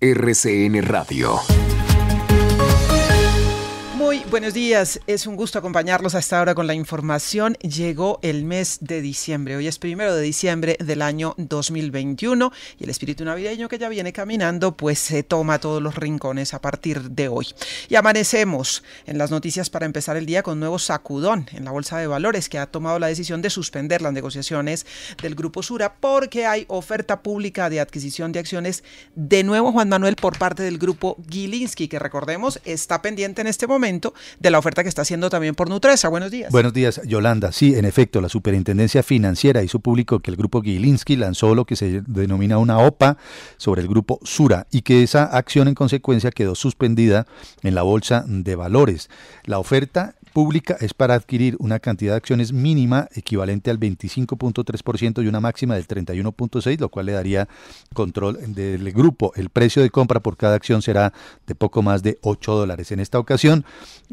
RCN Radio. Buenos días, es un gusto acompañarlos hasta ahora con la información. Llegó el mes de diciembre, hoy es primero de diciembre del año 2021 y el espíritu navideño que ya viene caminando pues se toma todos los rincones a partir de hoy. Y amanecemos en las noticias para empezar el día con nuevo sacudón en la Bolsa de Valores que ha tomado la decisión de suspender las negociaciones del Grupo Sura porque hay oferta pública de adquisición de acciones de nuevo Juan Manuel por parte del Grupo Gilinski que recordemos está pendiente en este momento de la oferta que está haciendo también por Nutresa. Buenos días. Buenos días, Yolanda. Sí, en efecto, la Superintendencia Financiera hizo público que el grupo Gilinski lanzó lo que se denomina una OPA sobre el grupo Sura y que esa acción en consecuencia quedó suspendida en la Bolsa de Valores. La oferta pública es para adquirir una cantidad de acciones mínima equivalente al 25.3% y una máxima del 31.6%, lo cual le daría control del grupo. El precio de compra por cada acción será de poco más de 8 dólares. En esta ocasión,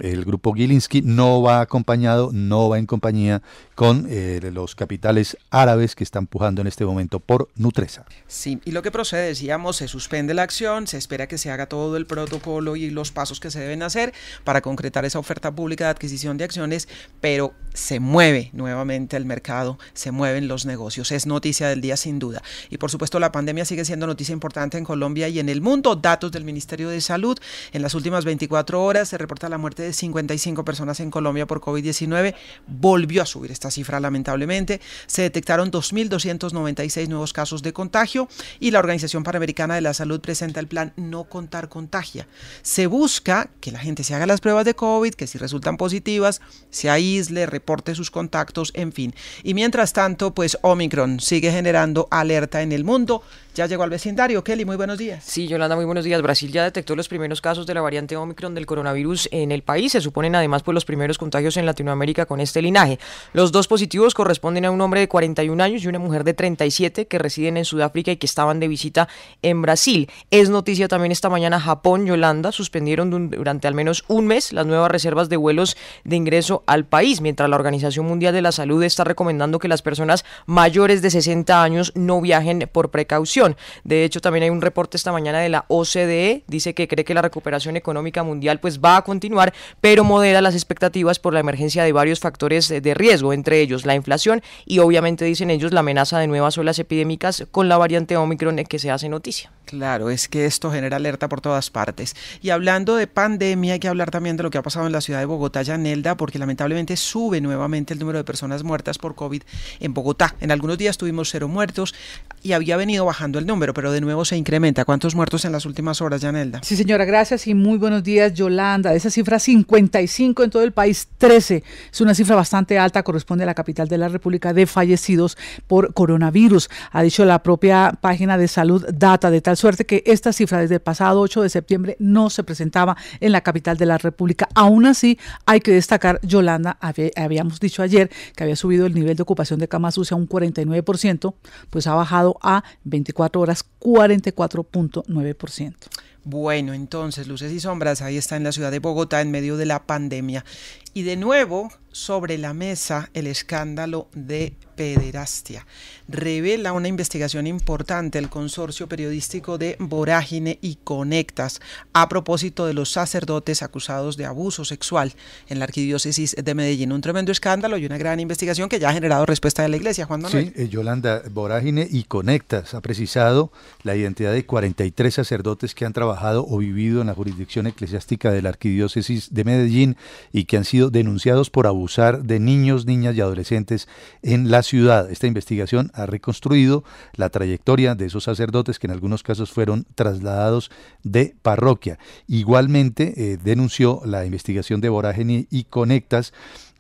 el grupo Gilinski no va acompañado, no va en compañía con eh, los capitales árabes que están pujando en este momento por Nutresa. Sí, y lo que procede, decíamos, se suspende la acción, se espera que se haga todo el protocolo y los pasos que se deben hacer para concretar esa oferta pública de adquisición de acciones, pero se mueve nuevamente el mercado, se mueven los negocios, es noticia del día sin duda. Y por supuesto la pandemia sigue siendo noticia importante en Colombia y en el mundo. Datos del Ministerio de Salud, en las últimas 24 horas se reporta la muerte de 55 personas en Colombia por COVID-19 volvió a subir esta cifra lamentablemente. Se detectaron 2.296 nuevos casos de contagio y la Organización Panamericana de la Salud presenta el plan No Contar Contagia. Se busca que la gente se haga las pruebas de COVID, que si resultan positivas, se aísle, reporte sus contactos, en fin. Y mientras tanto, pues Omicron sigue generando alerta en el mundo. Ya llegó al vecindario. Kelly, muy buenos días. Sí, Yolanda, muy buenos días. Brasil ya detectó los primeros casos de la variante Omicron del coronavirus en el país. Se suponen además pues, los primeros contagios en Latinoamérica con este linaje. Los dos positivos corresponden a un hombre de 41 años y una mujer de 37 que residen en Sudáfrica y que estaban de visita en Brasil. Es noticia también esta mañana Japón Yolanda, suspendieron durante al menos un mes las nuevas reservas de vuelos de ingreso al país, mientras la Organización Mundial de la Salud está recomendando que las personas mayores de 60 años no viajen por precaución. De hecho, también hay un reporte esta mañana de la OCDE, dice que cree que la recuperación económica mundial pues va a continuar, pero modera las expectativas por la emergencia de varios factores de riesgo, entre ellos la inflación y obviamente dicen ellos la amenaza de nuevas olas epidémicas con la variante Omicron que se hace noticia. Claro, es que esto genera alerta por todas partes. Y hablando de pandemia, hay que hablar también de lo que ha pasado en la ciudad de Bogotá, Yanelda, porque lamentablemente sube nuevamente el número de personas muertas por COVID en Bogotá. En algunos días tuvimos cero muertos y había venido bajando el número, pero de nuevo se incrementa. ¿Cuántos muertos en las últimas horas, Yanelda? Sí, señora, gracias y muy buenos días, Yolanda. De esa cifra, 55 en todo el país, 13. Es una cifra bastante alta, corresponde a la capital de la República de fallecidos por coronavirus. Ha dicho la propia página de salud Data, de tal suerte que esta cifra desde el pasado 8 de septiembre no se presentaba en la capital de la República. Aún así, hay que destacar, Yolanda, habíamos dicho ayer que había subido el nivel de ocupación de camas sucia a un 49%, pues ha bajado a 24 24 horas 44.9%. Bueno, entonces, luces y sombras, ahí está en la ciudad de Bogotá en medio de la pandemia. Y de nuevo, sobre la mesa, el escándalo de pederastia. Revela una investigación importante el consorcio periodístico de Vorágine y Conectas a propósito de los sacerdotes acusados de abuso sexual en la arquidiócesis de Medellín. Un tremendo escándalo y una gran investigación que ya ha generado respuesta de la iglesia. Sí, eh, Yolanda, Vorágine y Conectas ha precisado la identidad de 43 sacerdotes que han trabajado o vivido en la jurisdicción eclesiástica de la Arquidiócesis de Medellín y que han sido denunciados por abusar de niños, niñas y adolescentes en la ciudad. Esta investigación ha reconstruido la trayectoria de esos sacerdotes que en algunos casos fueron trasladados de parroquia. Igualmente eh, denunció la investigación de Vorágine y Conectas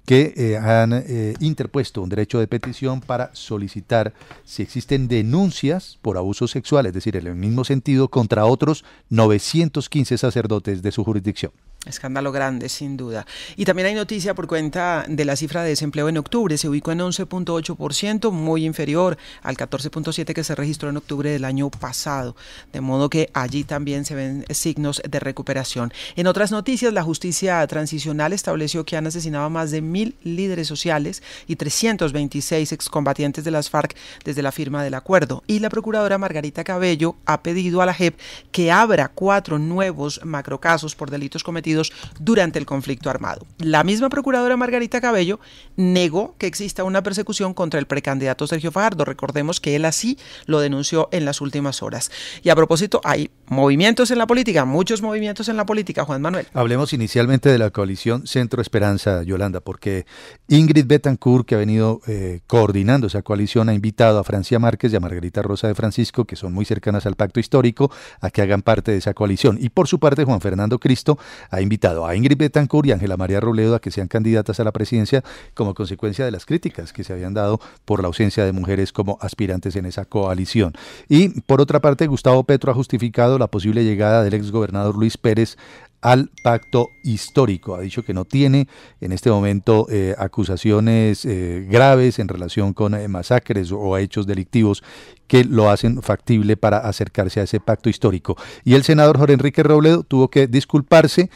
que eh, han eh, interpuesto un derecho de petición para solicitar si existen denuncias por abusos sexual, es decir, en el mismo sentido, contra otros 915 sacerdotes de su jurisdicción. Escándalo grande, sin duda. Y también hay noticia por cuenta de la cifra de desempleo en octubre. Se ubicó en 11.8%, muy inferior al 14.7% que se registró en octubre del año pasado. De modo que allí también se ven signos de recuperación. En otras noticias, la justicia transicional estableció que han asesinado a más de mil líderes sociales y 326 excombatientes de las FARC desde la firma del acuerdo. Y la procuradora Margarita Cabello ha pedido a la JEP que abra cuatro nuevos macrocasos por delitos cometidos durante el conflicto armado. La misma procuradora Margarita Cabello negó que exista una persecución contra el precandidato Sergio Fajardo. Recordemos que él así lo denunció en las últimas horas. Y a propósito, hay movimientos en la política, muchos movimientos en la política, Juan Manuel. Hablemos inicialmente de la coalición Centro Esperanza, Yolanda, porque Ingrid Betancourt, que ha venido eh, coordinando esa coalición, ha invitado a Francia Márquez y a Margarita Rosa de Francisco, que son muy cercanas al pacto histórico, a que hagan parte de esa coalición. Y por su parte, Juan Fernando Cristo ha invitado a Ingrid Betancourt y Ángela María Robledo a que sean candidatas a la presidencia como consecuencia de las críticas que se habían dado por la ausencia de mujeres como aspirantes en esa coalición. Y por otra parte, Gustavo Petro ha justificado la posible llegada del exgobernador Luis Pérez al pacto histórico. Ha dicho que no tiene en este momento eh, acusaciones eh, graves en relación con eh, masacres o hechos delictivos que lo hacen factible para acercarse a ese pacto histórico. Y el senador Jorge Enrique Robledo tuvo que disculparse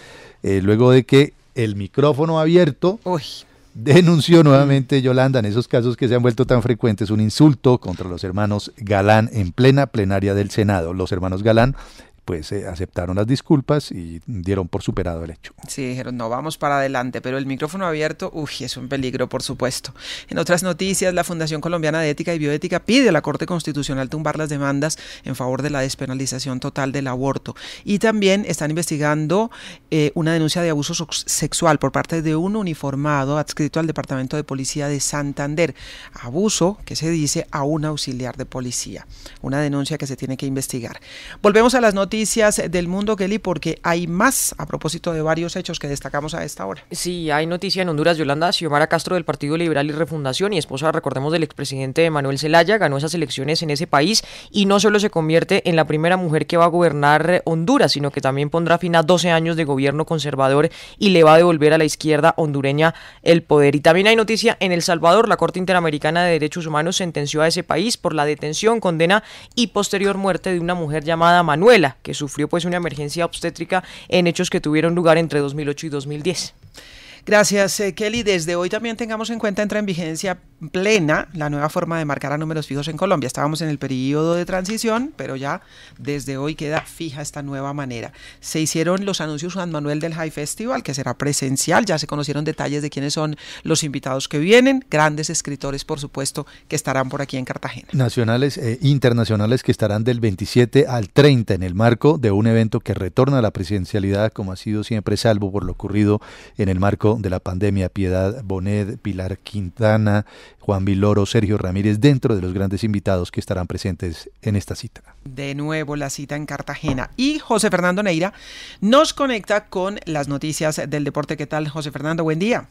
luego de que el micrófono abierto... denunció nuevamente Yolanda en esos casos que se han vuelto tan frecuentes un insulto contra los hermanos Galán en plena plenaria del Senado. Los hermanos Galán pues eh, aceptaron las disculpas y dieron por superado el hecho. Sí, dijeron, no, vamos para adelante, pero el micrófono abierto, uff es un peligro, por supuesto. En otras noticias, la Fundación Colombiana de Ética y Bioética pide a la Corte Constitucional tumbar las demandas en favor de la despenalización total del aborto. Y también están investigando eh, una denuncia de abuso sexual por parte de un uniformado adscrito al Departamento de Policía de Santander. Abuso que se dice a un auxiliar de policía. Una denuncia que se tiene que investigar. Volvemos a las noticias noticias del mundo, Kelly, porque hay más a propósito de varios hechos que destacamos a esta hora. Sí, hay noticia en Honduras. Yolanda Xiomara Castro del Partido Liberal y Refundación y esposa, recordemos, del expresidente Manuel Zelaya, ganó esas elecciones en ese país y no solo se convierte en la primera mujer que va a gobernar Honduras, sino que también pondrá fin a 12 años de gobierno conservador y le va a devolver a la izquierda hondureña el poder. Y también hay noticia en El Salvador. La Corte Interamericana de Derechos Humanos sentenció a ese país por la detención, condena y posterior muerte de una mujer llamada Manuela, que sufrió pues una emergencia obstétrica en hechos que tuvieron lugar entre 2008 y 2010. Gracias, eh, Kelly. Desde hoy también tengamos en cuenta entra en vigencia plena la nueva forma de marcar a números fijos en Colombia. Estábamos en el periodo de transición, pero ya desde hoy queda fija esta nueva manera. Se hicieron los anuncios Juan Manuel del High Festival, que será presencial. Ya se conocieron detalles de quiénes son los invitados que vienen, grandes escritores, por supuesto, que estarán por aquí en Cartagena. Nacionales e internacionales que estarán del 27 al 30 en el marco de un evento que retorna a la presidencialidad como ha sido siempre, salvo por lo ocurrido en el marco de la pandemia. Piedad Bonet, Pilar Quintana, Juan Viloro, Sergio Ramírez, dentro de los grandes invitados que estarán presentes en esta cita. De nuevo la cita en Cartagena. Y José Fernando Neira nos conecta con las noticias del deporte. ¿Qué tal, José Fernando? Buen día.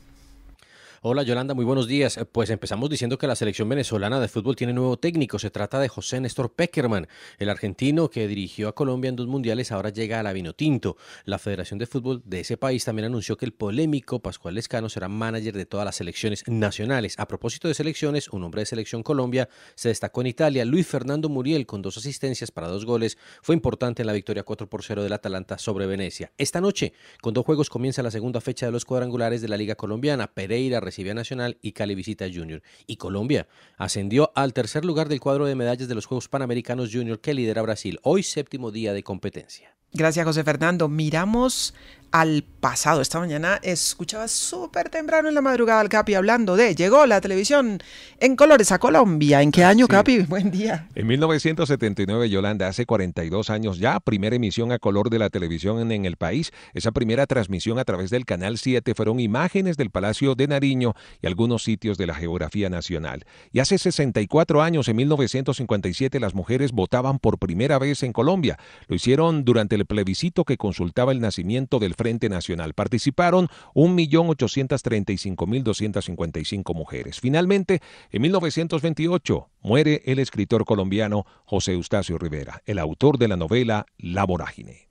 Hola Yolanda, muy buenos días. Eh, pues empezamos diciendo que la selección venezolana de fútbol tiene nuevo técnico. Se trata de José Néstor Peckerman, el argentino que dirigió a Colombia en dos mundiales, ahora llega a la Vinotinto. La Federación de Fútbol de ese país también anunció que el polémico Pascual Lescano será manager de todas las selecciones nacionales. A propósito de selecciones, un hombre de selección Colombia se destacó en Italia. Luis Fernando Muriel, con dos asistencias para dos goles, fue importante en la victoria 4 por 0 del Atalanta sobre Venecia. Esta noche, con dos juegos, comienza la segunda fecha de los cuadrangulares de la Liga Colombiana. Pereira a Nacional y Cali visita Junior. Y Colombia ascendió al tercer lugar del cuadro de medallas de los Juegos Panamericanos Junior que lidera Brasil, hoy séptimo día de competencia. Gracias, José Fernando. Miramos al pasado. Esta mañana escuchaba súper temprano en la madrugada al Capi hablando de llegó la televisión en colores a Colombia. ¿En qué año, Capi? Buen día. En 1979, Yolanda, hace 42 años ya, primera emisión a color de la televisión en el país. Esa primera transmisión a través del Canal 7 fueron imágenes del Palacio de Nariño y algunos sitios de la geografía nacional. Y hace 64 años, en 1957, las mujeres votaban por primera vez en Colombia. Lo hicieron durante el plebiscito que consultaba el nacimiento del Frente Nacional. Participaron 1.835.255 mujeres. Finalmente, en 1928 muere el escritor colombiano José Eustacio Rivera, el autor de la novela La Vorágine.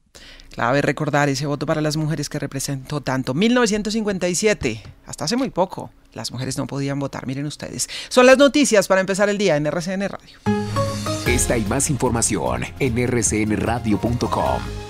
Clave recordar ese voto para las mujeres que representó tanto 1957, hasta hace muy poco, las mujeres no podían votar, miren ustedes. Son las noticias para empezar el día en RCN Radio. Esta y más información en rcnradio.com.